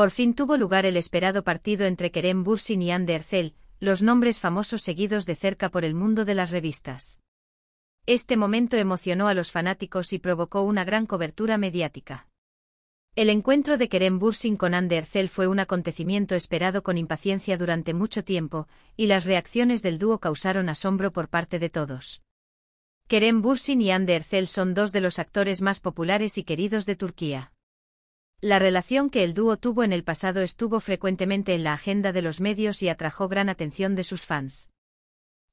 Por fin tuvo lugar el esperado partido entre Kerem Bursin y Ander los nombres famosos seguidos de cerca por el mundo de las revistas. Este momento emocionó a los fanáticos y provocó una gran cobertura mediática. El encuentro de Kerem Bursin con Ander fue un acontecimiento esperado con impaciencia durante mucho tiempo, y las reacciones del dúo causaron asombro por parte de todos. Kerem Bursin y Ander son dos de los actores más populares y queridos de Turquía. La relación que el dúo tuvo en el pasado estuvo frecuentemente en la agenda de los medios y atrajo gran atención de sus fans.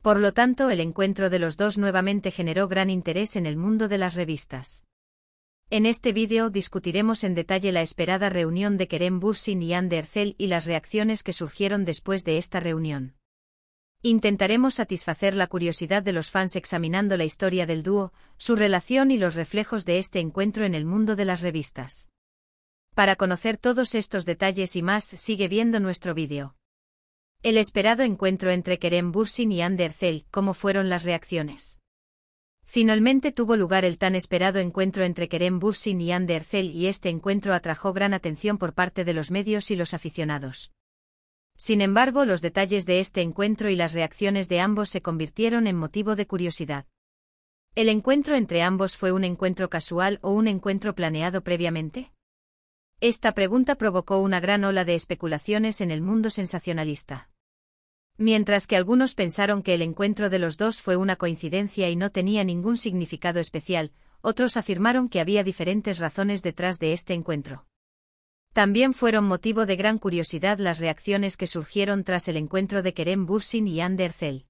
Por lo tanto, el encuentro de los dos nuevamente generó gran interés en el mundo de las revistas. En este vídeo discutiremos en detalle la esperada reunión de Kerem Bursin y Anne Ercel y las reacciones que surgieron después de esta reunión. Intentaremos satisfacer la curiosidad de los fans examinando la historia del dúo, su relación y los reflejos de este encuentro en el mundo de las revistas. Para conocer todos estos detalles y más sigue viendo nuestro vídeo. El esperado encuentro entre Kerem Bursin y Ander Zell, ¿cómo fueron las reacciones? Finalmente tuvo lugar el tan esperado encuentro entre Kerem Bursin y Ander y este encuentro atrajo gran atención por parte de los medios y los aficionados. Sin embargo, los detalles de este encuentro y las reacciones de ambos se convirtieron en motivo de curiosidad. El encuentro entre ambos fue un encuentro casual o un encuentro planeado previamente? Esta pregunta provocó una gran ola de especulaciones en el mundo sensacionalista. Mientras que algunos pensaron que el encuentro de los dos fue una coincidencia y no tenía ningún significado especial, otros afirmaron que había diferentes razones detrás de este encuentro. También fueron motivo de gran curiosidad las reacciones que surgieron tras el encuentro de Kerem Bursin y Ander Zell.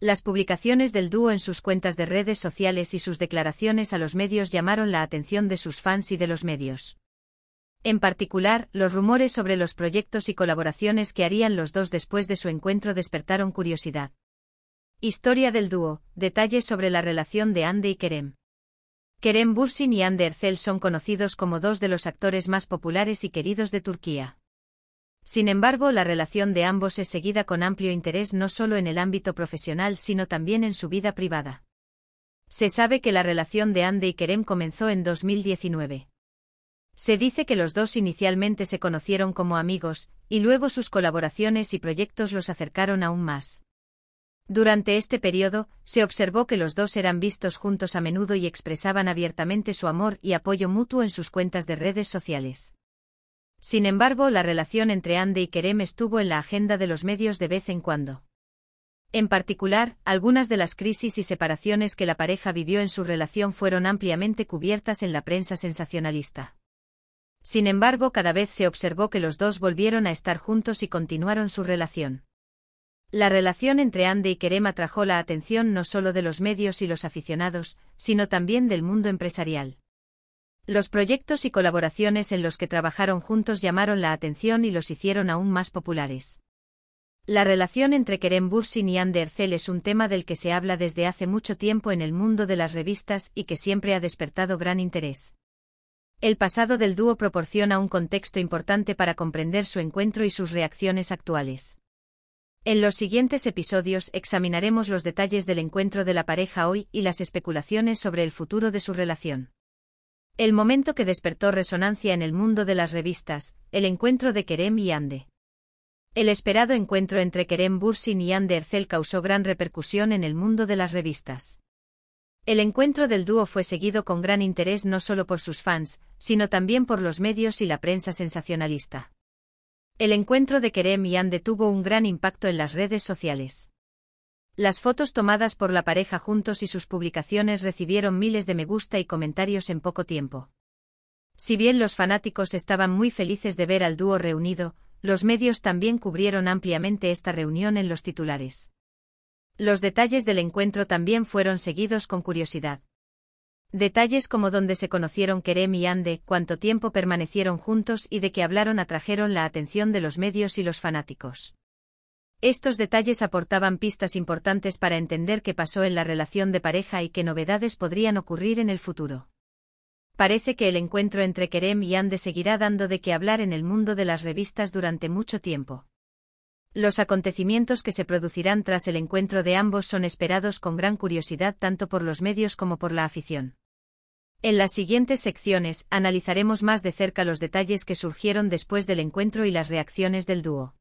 Las publicaciones del dúo en sus cuentas de redes sociales y sus declaraciones a los medios llamaron la atención de sus fans y de los medios. En particular, los rumores sobre los proyectos y colaboraciones que harían los dos después de su encuentro despertaron curiosidad. Historia del dúo, detalles sobre la relación de Ande y Kerem. Kerem Bursin y Ande Ercel son conocidos como dos de los actores más populares y queridos de Turquía. Sin embargo, la relación de ambos es seguida con amplio interés no solo en el ámbito profesional, sino también en su vida privada. Se sabe que la relación de Ande y Kerem comenzó en 2019. Se dice que los dos inicialmente se conocieron como amigos, y luego sus colaboraciones y proyectos los acercaron aún más. Durante este periodo, se observó que los dos eran vistos juntos a menudo y expresaban abiertamente su amor y apoyo mutuo en sus cuentas de redes sociales. Sin embargo, la relación entre Ande y Kerem estuvo en la agenda de los medios de vez en cuando. En particular, algunas de las crisis y separaciones que la pareja vivió en su relación fueron ampliamente cubiertas en la prensa sensacionalista. Sin embargo, cada vez se observó que los dos volvieron a estar juntos y continuaron su relación. La relación entre Ande y Kerem atrajo la atención no solo de los medios y los aficionados, sino también del mundo empresarial. Los proyectos y colaboraciones en los que trabajaron juntos llamaron la atención y los hicieron aún más populares. La relación entre Kerem Bursin y Ande Ercel es un tema del que se habla desde hace mucho tiempo en el mundo de las revistas y que siempre ha despertado gran interés. El pasado del dúo proporciona un contexto importante para comprender su encuentro y sus reacciones actuales. En los siguientes episodios examinaremos los detalles del encuentro de la pareja hoy y las especulaciones sobre el futuro de su relación. El momento que despertó resonancia en el mundo de las revistas, el encuentro de Kerem y Ande. El esperado encuentro entre Kerem Bursin y Ande Ercel causó gran repercusión en el mundo de las revistas. El encuentro del dúo fue seguido con gran interés no solo por sus fans, sino también por los medios y la prensa sensacionalista. El encuentro de Kerem y Ande tuvo un gran impacto en las redes sociales. Las fotos tomadas por la pareja juntos y sus publicaciones recibieron miles de me gusta y comentarios en poco tiempo. Si bien los fanáticos estaban muy felices de ver al dúo reunido, los medios también cubrieron ampliamente esta reunión en los titulares. Los detalles del encuentro también fueron seguidos con curiosidad. Detalles como dónde se conocieron Kerem y Ande, cuánto tiempo permanecieron juntos y de qué hablaron atrajeron la atención de los medios y los fanáticos. Estos detalles aportaban pistas importantes para entender qué pasó en la relación de pareja y qué novedades podrían ocurrir en el futuro. Parece que el encuentro entre Kerem y Ande seguirá dando de qué hablar en el mundo de las revistas durante mucho tiempo. Los acontecimientos que se producirán tras el encuentro de ambos son esperados con gran curiosidad tanto por los medios como por la afición. En las siguientes secciones analizaremos más de cerca los detalles que surgieron después del encuentro y las reacciones del dúo.